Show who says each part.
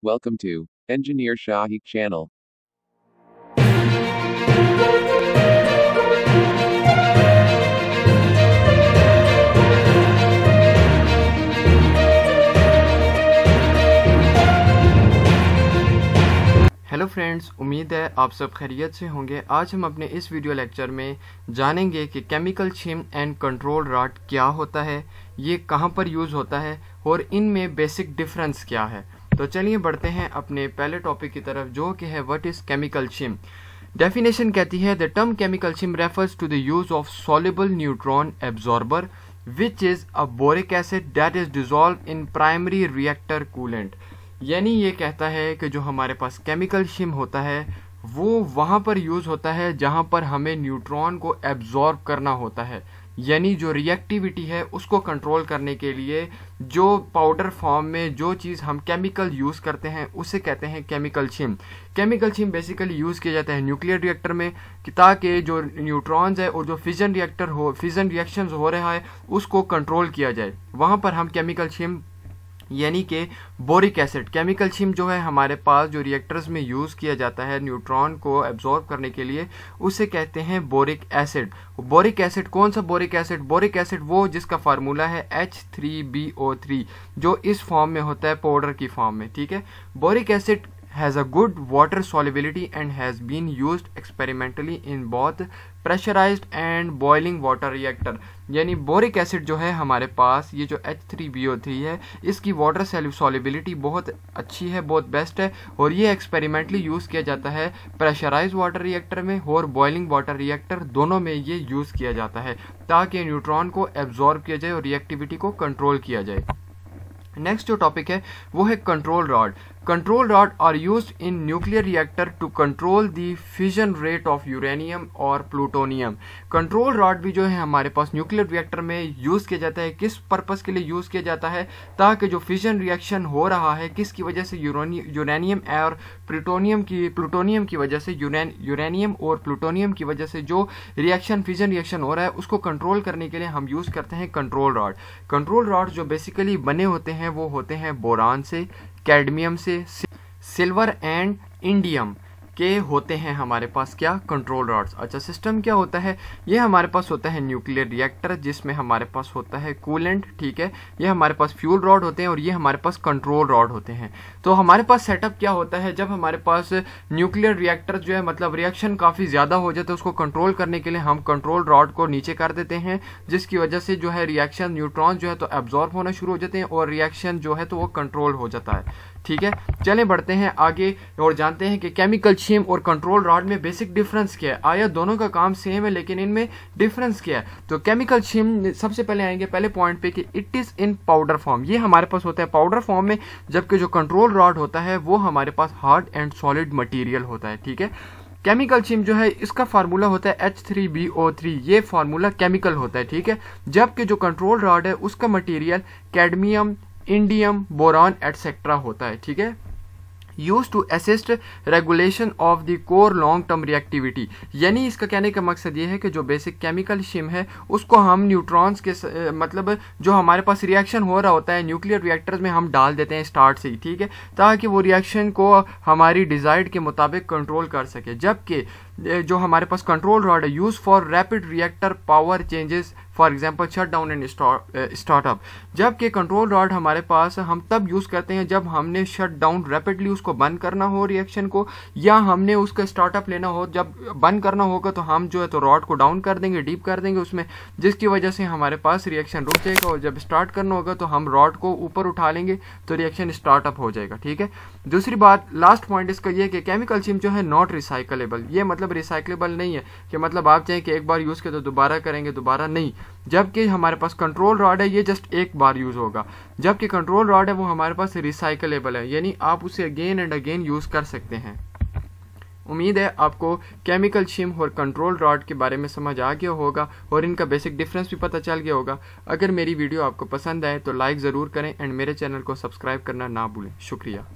Speaker 1: Welcome to Engineer Shahik channel. Hello friends उम्मीद है आप सब खैरियत से होंगे आज हम अपने इस वीडियो लेक्चर में जानेंगे कि chemical shim and control rod क्या होता है ये कहाँ पर यूज़ होता है और इनमें बेसिक डिफरेंस क्या है तो चलिए बढ़ते हैं अपने पहले टॉपिक की तरफ जो कि है what is chemical shim definition कहती है the term chemical shim refers to the use of soluble neutron absorber which is a boric acid that is dissolve in primary reactor coolant यानी ये कहता है कि जो हमारे पास केमिकल शिम होता है वो वहाँ पर यूज़ होता है जहाँ पर हमें न्यूट्रॉन को एब्जॉर्ब करना होता है यानी जो रिएक्टिविटी है उसको कंट्रोल करने के लिए जो पाउडर फॉर्म में जो चीज़ हम केमिकल यूज़ करते हैं उसे कहते हैं chemical shim chemical shim basically use किया जाता है न्यूक्लियर रिएक्टर में कि ताकि जो न्यूट्रॉन्स है और जो फिजन रिएक्टर हो फिजन रिएक्शन हो रहा है उसको कंट्रोल किया जाए वहाँ पर हम केमिकल छिम यानी कि बोरिक एसिड केमिकल छिम जो है हमारे पास जो रिएक्टर्स में यूज़ किया जाता है न्यूट्रॉन को एब्जॉर्ब करने के लिए उसे कहते हैं बोरिक एसिड बोरिक एसिड कौन सा बोरिक एसिड बोरिक एसिड वो जिसका फार्मूला है H three B O three जो इस फॉर्म में होता है पाउडर की फॉर्म में ठीक है boric acid has a good water solubility and has been used experimentally in both pressurized and boiling water reactor यानी बोरिक एसिड जो है हमारे पास ये जो H3BO3 है इसकी वाटर सॉलिबिलिटी बहुत अच्छी है बहुत बेस्ट है और ये एक्सपेरिमेंटली यूज़ किया जाता है प्रेशराइज वाटर रिएक्टर में और बॉइलिंग वाटर रिएक्टर दोनों में ये यूज़ किया जाता है ताकि न्यूट्रॉन को एब्जॉर्ब किया जाए और रिएक्टिविटी को कंट्रोल किया जाए नेक्स्ट जो टॉपिक है वो है control rod control rod are use in nuclear reactor to control the fission rate of uranium और प्लूटोनियम कंट्रोल रॉड भी जो है हमारे पास न्यूक्लियर रिएक्टर में यूज किया जाता है किस परपज के लिए यूज किया जाता है ताकि जो fission रिएक्शन हो रहा है किसकी वजह से यूरेनियम और प्लूटोनियम की प्लूटोनियम की वजह से यूरेनियम और प्लूटोनियम की वजह से जो रिएक्शन फिजन रिएक्शन हो रहा है उसको कंट्रोल करने के लिए हम यूज़ करते हैं कंट्रोल रॉड कंट्रोल रॉड जो बेसिकली बने होते हैं वो होते हैं बोरान से कैडमियम से सिल्वर एंड इंडियम के होते हैं हमारे पास क्या कंट्रोल रॉड्स अच्छा सिस्टम क्या होता है ये हमारे पास होता है न्यूक्लियर रिएक्टर जिसमें हमारे पास होता है कूलेंट ठीक है ये हमारे पास फ्यूल रॉड होते हैं और ये हमारे पास कंट्रोल रॉड होते हैं तो हमारे पास सेटअप क्या होता है जब हमारे पास न्यूक्लियर रिएक्टर जो है मतलब रिएक्शन काफ़ी ज़्यादा हो जाता है तो उसको कंट्रोल करने के लिए हम कंट्रोल रॉड को नीचे कर देते हैं जिसकी वजह से जो है रिएक्शन न्यूट्रॉन जो है तो एब्जॉर्ब होना शुरू हो जाते हैं और रिएक्शन जो है तो वो कंट्रोल हो जाता है ठीक है चलें बढ़ते हैं आगे और जानते हैं कि केमिकल छीम और कंट्रोल रॉड में बेसिक डिफरेंस क्या है आया दोनों का काम सेम है लेकिन इनमें डिफरेंस क्या है तो केमिकल छीम सबसे पहले आएंगे पहले पॉइंट पे कि it is in powder form ये हमारे पास होता है पाउडर फॉर्म में जबकि जो कंट्रोल रॉड होता है वो हमारे पास हार्ड एंड सॉलिड मटीरियल होता है ठीक है केमिकल छीम जो है इसका फार्मूला होता है H3BO3 ये फार्मूला केमिकल होता है ठीक है जबकि जो कंट्रोल रॉड है उसका material cadmium indium boron etcetera होता है ठीक है use to assist regulation of the core long term reactivity यानी इसका कहने का मकसद ये है कि जो बेसिक केमिकल शिम है उसको हम न्यूट्रॉन्स के मतलब जो हमारे पास रिएक्शन हो रहा होता है न्यूक्लियर रिएक्टर्स में हम डाल देते हैं स्टार्ट से ही ठीक है ताकि वो रिएक्शन को हमारी डिज़ायर्ड के मुताबिक कंट्रोल कर सके जबकि जो हमारे पास कंट्रोल रॉड है use for rapid reactor power changes for example shut down and startup जबकि कंट्रोल रॉड हमारे पास हम तब यूज़ करते हैं जब हमने शट डाउन रैपिडली उसको बंद करना हो रिएक्शन को या हमने उसका स्टार्टअप लेना हो जब बंद करना होगा तो हम जो है तो रॉड को डाउन कर देंगे डीप कर देंगे उसमें जिसकी वजह से हमारे पास रिएक्शन रुक जाएगा और जब स्टार्ट करना होगा तो हम रॉड को ऊपर उठा लेंगे तो रिएक्शन स्टार्टअप हो जाएगा ठीक है दूसरी बात लास्ट पॉइंट इसका यह कि केमिकल सिम जो है नॉट रिसाइकलेबल ये मतलब मतलब रिसाइकलेबल नहीं है कि मतलब आप चाहें कि एक बार यूज़ करें तो दोबारा करेंगे दोबारा नहीं जबकि हमारे पास कंट्रोल रॉड है ये जस्ट एक बार यूज़ होगा जबकि कंट्रोल रॉड है वो हमारे पास रिसाइकलेबल है यानी आप उसे अगेन एंड अगेन यूज़ कर सकते हैं उम्मीद है आपको केमिकल शिम और कंट्रोल रॉड के बारे में समझ आ गया होगा और इनका बेसिक डिफरेंस भी पता चल गया होगा अगर मेरी वीडियो आपको पसंद आए तो लाइक ज़रूर करें एंड मेरे चैनल को सब्सक्राइब करना ना भूलें शुक्रिया